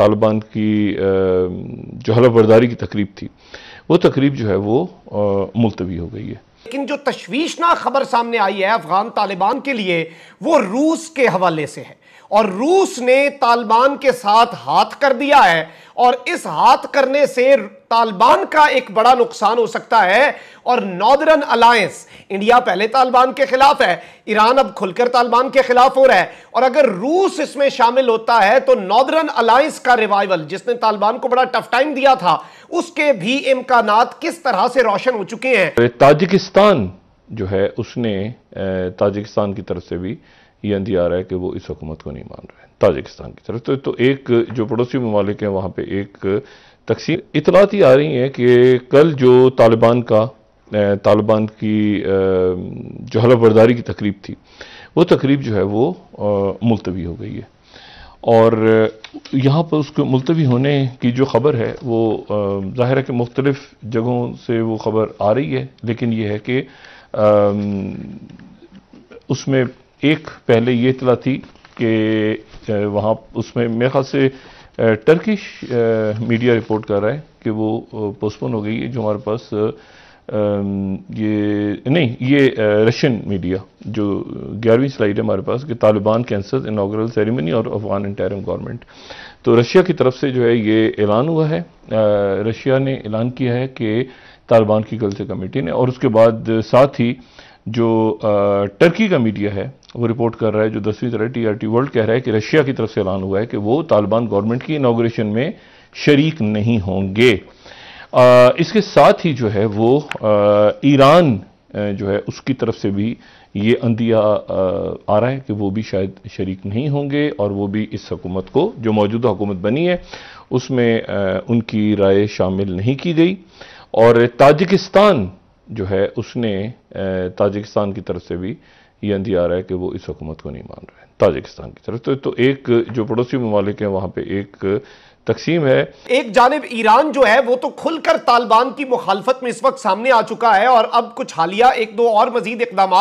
तालिबान की जो हलफ बर्दारी की तकरीब थी वो तकरीब जो है वो मुलतवी हो गई है लेकिन जो तशवीशनाक खबर सामने आई है अफगान तालिबान के लिए वो रूस के हवाले से है और रूस ने तालिबान के साथ हाथ कर दिया है और इस हाथ करने से तालिबान का एक बड़ा नुकसान हो सकता है और नॉर्दर्न अलायंस इंडिया पहले तालिबान के खिलाफ है ईरान अब खुलकर तालिबान के खिलाफ हो रहा है और अगर रूस इसमें शामिल होता है तो नॉर्दर्न अलायंस का रिवाइवल जिसने तालिबान को बड़ा टफ टाइम दिया था उसके भी इम्कान किस तरह से रोशन हो चुके हैं तो ताजिकिस्तान जो है उसने ताजिकिस्तान की तरफ से भी ये अंधी आ रहा है कि वो इस हुकूमत को नहीं मान रहे ताजिकिस्तान की तरफ तो, तो एक जो पड़ोसी ममालिक हैं वहाँ पर एक तकसीम इतलात ही आ रही हैं कि कल जो तालिबान का तालिबान की जो हलफबरदारी की तकरीब थी वो तकरीब जो है वो मुलतवी हो गई है और यहाँ पर उसके मुलतवी होने की जो ख़बर है वो ज़ाहिर है कि मुख्तलिफ़ जगहों से वो ख़बर आ रही है लेकिन ये है कि उसमें एक पहले ये इतला थी कि वहाँ उसमें मेरे ख्याल से टर्किश मीडिया रिपोर्ट कर रहा है कि वो पोस्टपोन हो गई है जो हमारे पास ये नहीं ये रशियन मीडिया जो ग्यारहवीं स्लाइड है हमारे पास कि तालिबान कैंसर इनाग्रल सेरेमनी और अफगान इंटायरम गवर्नमेंट तो रशिया की तरफ से जो है ये ऐलान हुआ है रशिया ने ऐलान किया है कि तालिबान की गलत कमेटी ने और उसके बाद साथ ही जो टर्की का मीडिया है वो रिपोर्ट कर रहा है जो दसवीं तरह टी आर टी वर्ल्ड कह रहा है कि रशिया की तरफ से ऐलान हुआ है कि वो तालिबान गवर्नमेंट की इनाग्रेशन में शरीक नहीं होंगे आ, इसके साथ ही जो है वो ईरान जो है उसकी तरफ से भी ये अंदिया आ रहा है कि वो भी शायद शरीक नहीं होंगे और वो भी इस हुकूमत को जो मौजूदा हुकूमत बनी है उसमें उनकी राय शामिल नहीं की गई और ताजिकिस्तान जो है उसने ताजिकिस्तान की तरफ से भी यह आ रहा है कि वो इस हुकूमत को नहीं मान रहे ताजिकिस्तान की तरफ से तो एक जो पड़ोसी ममालिक हैं वहाँ पर एक तकसीम है एक जानब ईरान जो है वो तो खुलकर तालिबान की मुखालफत में इस वक्त सामने आ चुका है और अब कुछ हालिया एक दो और मजीद इकदाम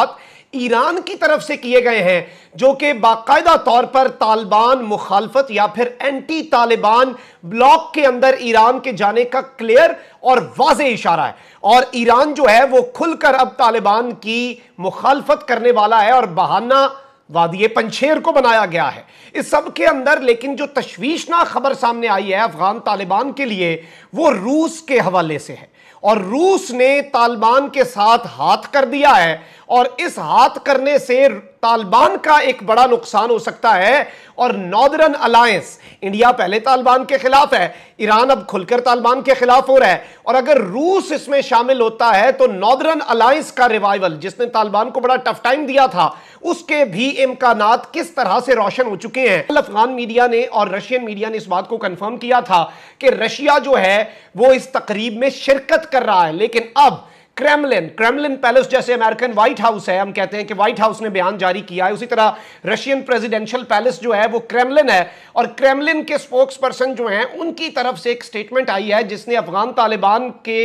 ईरान की तरफ से किए गए हैं जो कि बाकायदा तौर पर तालिबान मुखालफत या फिर एंटी तालिबान ब्लॉक के अंदर ईरान के जाने का क्लियर और वाज इशारा है और ईरान जो है वो खुलकर अब तालिबान की मुखालफत करने वाला है और बहाना वादिय पंछेर को बनाया गया है इस सब के अंदर लेकिन जो तश्वीशनाक खबर सामने आई है अफगान तालिबान के लिए वो रूस के हवाले से है और रूस ने तालिबान के साथ हाथ कर दिया है और इस हाथ करने से तालिबान का एक बड़ा नुकसान हो सकता है और नॉर्दर्न अलायंस इंडिया पहले तालिबान के खिलाफ है ईरान अब खुलकर तालिबान के खिलाफ हो रहा है और अगर रूस इसमें शामिल होता है तो नॉर्दर्न अलायंस का रिवाइवल जिसने तालिबान को बड़ा टफ टाइम दिया था उसके भी इम्कान किस तरह से रोशन हो चुके हैं कल अफगान मीडिया ने और रशियन मीडिया ने इस बात को कंफर्म किया था कि रशिया जो है वो इस तकरीब में शिरकत कर रहा है लेकिन अब क्रेमलिन क्रेमलिन पैलेस जैसे अमेरिकन व्हाइट हाउस है हम कहते हैं कि व्हाइट हाउस ने बयान जारी किया है उसी तरह रशियन प्रेसिडेंशियल पैलेस जो है वो क्रेमलिन है और क्रेमलिन के स्पोक्स पर्सन जो हैं उनकी तरफ से एक स्टेटमेंट आई है जिसने अफगान तालिबान के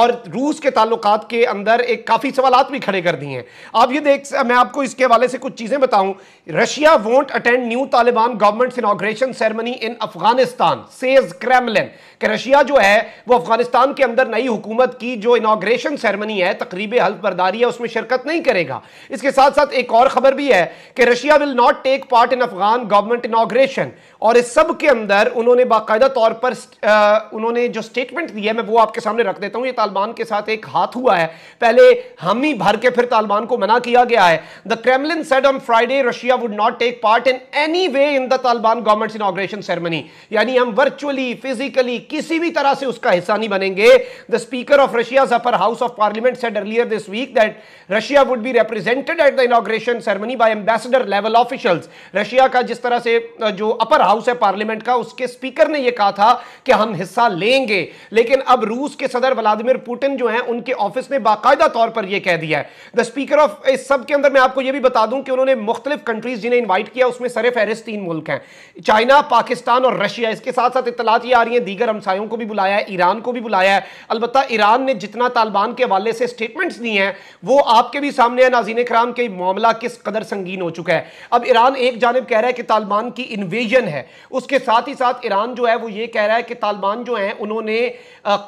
और रूस के ताल्लुक के अंदर एक काफ़ी सवाल भी खड़े कर दिए हैं आप ये देख मैं आपको इसके हवाले से कुछ चीज़ें बताऊं Russia won't attend new Taliban government inauguration ceremony in Afghanistan says Kremlin Russia जो है वो अफगानिस्तान के अंदर नई हुकूमत की जो इनाग्रेशन सेरेमनी है तकरीब हल्फ बर्दारी है उसमें शिरकत नहीं करेगा इसके साथ साथ एक और खबर भी है कि Russia will not take part in Afghan government inauguration और इस सब के अंदर उन्होंने बाकायदा तौर पर आ, उन्होंने जो स्टेटमेंट दिया है मैं वो आपके सामने रख देता हूँ ये तालिबान के साथ एक हाथ हुआ है पहले हम ही भर के फिर तालिबान को मना किया गया है the Kremlin said on Friday Russia would not take part in any way in the Taliban government inauguration ceremony यानी हम वर्चुअली फिजिकली किसी भी तरह से उसका हिस्सा नहीं बनेंगे the speaker of Russia upper house of of Parliament said earlier this week that Russia would be represented at the inauguration ceremony by ambassador level officials. Russia का जिस तरह से जो upper house है Parliament का उसके speaker ने ये कहा था कि हम हिस्सा लेंगे लेकिन अब रूस के सदर व्लादिमिर पुतिन जो हैं उनके ऑफिस ने बाकायदा तौर पर यह कह दिया है द स्पीकर ऑफ इस सब के अंदर मैं आपको यह भी बता दूं कि उन्होंने मुख्तलिफ कंट्रीज जिन्हें इन्वाइट किया उसमें सरे फहरिस्त तीन मुल्क हैं चाइना पाकिस्तान और रशिया इसके साथ साथ इतलात ये आ रही है दीगर हमसायों को भी बुलाया है ईरान को भी बुलाया है अलबत्त ईरान ने जितना तालिबान के हवाले से स्टेटमेंट्स दी हैं वो आपके भी सामने है नाजीन कराम के मामला किस कदर संगीन हो चुका है अब ईरान एक जानब कह रहा है कि तालिबान की इन्वेजन है उसके साथ ही साथ ईरान जो है वो ये कह रहा है कि तालिबान जो हैं उन्होंने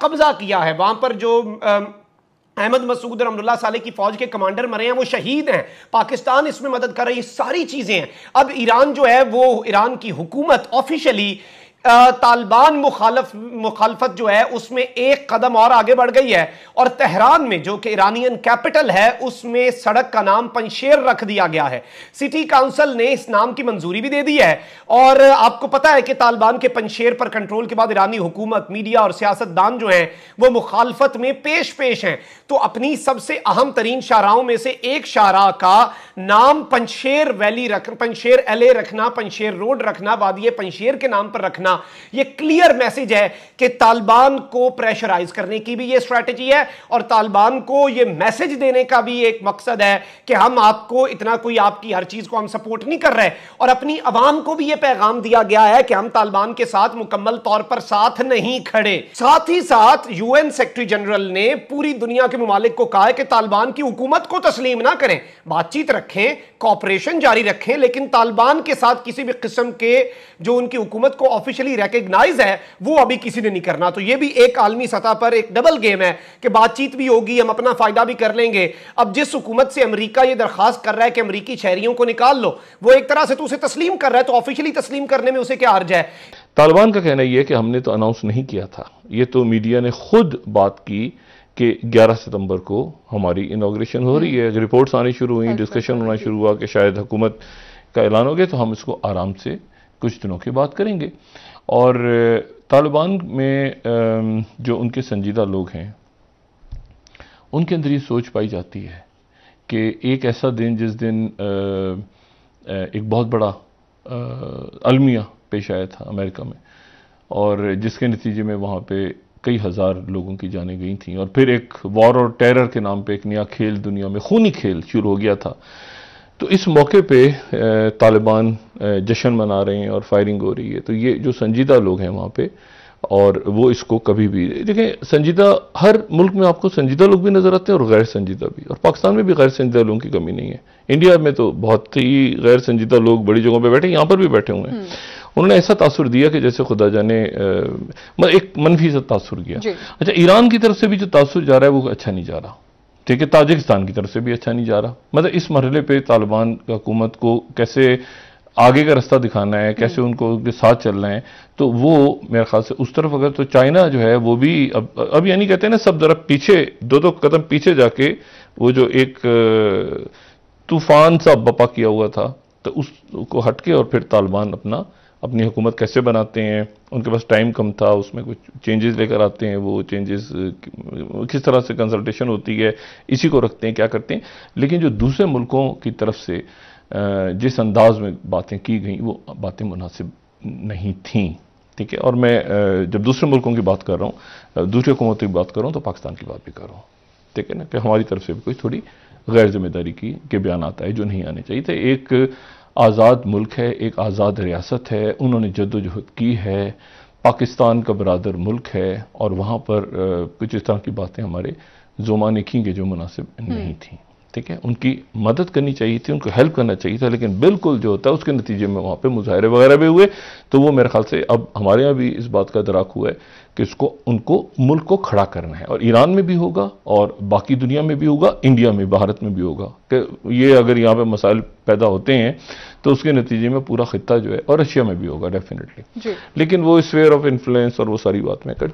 कब्जा किया है वहाँ पर जो अहमद मसूद और अमरुल्ला साले की फौज के कमांडर मरे हैं वो शहीद हैं पाकिस्तान इसमें मदद कर रही है सारी चीज़ें हैं अब ईरान जो है वो ईरान की हुकूमत ऑफिशियली तालिबान मुखालफ मुखालफत जो है उसमें एक कदम और आगे बढ़ गई है और तेहरान में जो कि ईरानियन कैपिटल है उसमें सड़क का नाम पंशेर रख दिया गया है सिटी काउंसिल ने इस नाम की मंजूरी भी दे दी है और आपको पता है कि तालिबान के पंशेर पर कंट्रोल के बाद ईरानी हुकूमत मीडिया और सियासतदान जो है वो मुखालफत में पेश पेश हैं तो अपनी सबसे अहम तरीन शाहराहों में से एक शाहरा का नाम पंशेर वैली रख पंशेर एले रखना पंशेर रोड रखना वादिय पंशेर के नाम पर रखना यह क्लियर मैसेज है कि तालिबान को प्रेशराइज करने की भी यह स्ट्रैटेजी है और तालिबान को यह मैसेज देने का भी एक मकसद है कि हम आपको इतना कोई आपकी हर चीज को हम सपोर्ट नहीं कर रहे और अपनी आवाम को भी यह पैगाम दिया गया है कि हम तालिबान के साथ मुकम्मल तौर पर साथ नहीं खड़े साथ ही साथ यूएन सेक्रेटरी जनरल ने पूरी दुनिया के ममालिक को कहा कि तालिबान की हुकूमत को तस्लीम ना करें बातचीत रखें रखें कॉपरेशन जारी रखें लेकिन तालिबान के साथ किसी भी किस्म के जो उनकी हुकूमत को ऑफिशियली रिकग्नाइज है वो अभी किसी ने नहीं करना तो ये भी एक आलमी सतह पर एक डबल गेम है कि बातचीत भी होगी हम अपना फ़ायदा भी कर लेंगे अब जिस हुकूमत से अमरीका ये दरख्वास्त कर रहा है कि अमरीकी शहरीों को निकाल लो वो एक तरह से तो उसे तस्लीम कर रहा है तो ऑफिशियली तस्लीम करने में उसे क्या अर्ज है तालिबान का कहना यह है कि हमने तो अनाउंस नहीं किया था ये तो मीडिया ने खुद बात की कि 11 सितंबर को हमारी इनाग्रेशन हो रही है रिपोर्ट्स हम्म। आनी शुरू हुई डिस्कशन हाँ, हाँ, होना हाँ। शुरू हुआ कि शायद हुकूमत का ऐलान हो गया तो हम इसको आराम से कुछ दिनों के बाद करेंगे और तालिबान में जो उनके संजीदा लोग हैं उनके अंदर ये सोच पाई जाती है कि एक ऐसा दिन जिस दिन एक बहुत बड़ा अलमिया पेश आया था अमेरिका में और जिसके नतीजे में वहाँ पे कई हज़ार लोगों की जानें गई थी और फिर एक वॉर और टेरर के नाम पर एक नया खेल दुनिया में खूनी खेल शुरू हो गया था तो इस मौके पर तालिबान जश्न मना रहे हैं और फायरिंग हो रही है तो ये जो संजीदा लोग हैं वहाँ पर और वो इसको कभी भी देखें संजीदा हर मुल्क में आपको संजीदा लोग भी नज़र आते हैं और गैर संजीदा भी और पाकिस्तान में भी गैर संजीदा लोगों की कमी नहीं है इंडिया में तो बहुत ही गैर संजीदा लोग बड़ी जगहों पर बैठे यहाँ पर भी बैठे हुए हैं हम्म। उन्होंने ऐसा तासुर दिया कि जैसे खुदा जाने मतलब एक मनफी सा तासुर किया अच्छा ईरान की तरफ से भी जो तासुर जा रहा है वो अच्छा नहीं जा रहा ठीक है ताजिकिस्तान की तरफ से भी अच्छा नहीं जा रहा मतलब इस मरहले पर तालिबान हुकूमत को कैसे आगे का रास्ता दिखाना है कैसे हम्म। उनको उनके साथ चलना है तो वो मेरे ख्याल से उस तरफ अगर तो चाइना जो है वो भी अब अब यानी कहते हैं ना सब ज़रा पीछे दो दो कदम पीछे जाके वो जो एक तूफान सा बपा किया हुआ था तो उसको हटके और फिर तालिबान अपना अपनी हुकूमत कैसे बनाते हैं उनके पास टाइम कम था उसमें कुछ चेंजेस लेकर आते हैं वो चेंजेस किस तरह से कंसल्टेशन होती है इसी को रखते हैं क्या करते हैं लेकिन जो दूसरे मुल्कों की तरफ से जिस अंदाज में बातें की गई वो बातें मुनासिब नहीं थी ठीक है और मैं जब दूसरे मुल्कों की बात कर रहा हूँ दूसरी हुकूमतों की बात कर रहा हूँ तो पाकिस्तान की बात भी कर रहा हूँ ठीक है ना कि हमारी तरफ से भी कोई थोड़ी गैर जिम्मेदारी की के बयान आता है जो नहीं आने चाहिए थे एक आज़ाद मुल्क है एक आज़ाद रियासत है उन्होंने जदोजहद की है पाकिस्तान का बरदर मुल्क है और वहाँ पर कुछ इस तरह की बातें हमारे जुमा ने की जो मुनासिब नहीं हम्म। थी ठीक है उनकी मदद करनी चाहिए थी उनको हेल्प करना चाहिए था लेकिन बिल्कुल जो होता है उसके नतीजे में वहाँ पर मुजाहरे वगैरह भी हुए तो वो मेरे ख्याल से अब हमारे यहाँ भी इस बात का दराक हुआ है कि इसको उनको मुल्क को खड़ा करना है और ईरान में भी होगा और बाकी दुनिया में भी होगा इंडिया में भारत में भी होगा कि ये अगर यहाँ पर मसाइल पैदा होते हैं तो उसके नतीजे में पूरा खत्ता जो है और रशिया में भी होगा डेफिनेटली लेकिन वो स्वेयर ऑफ इन्फ्लुएंस और वो सारी बात मैं कर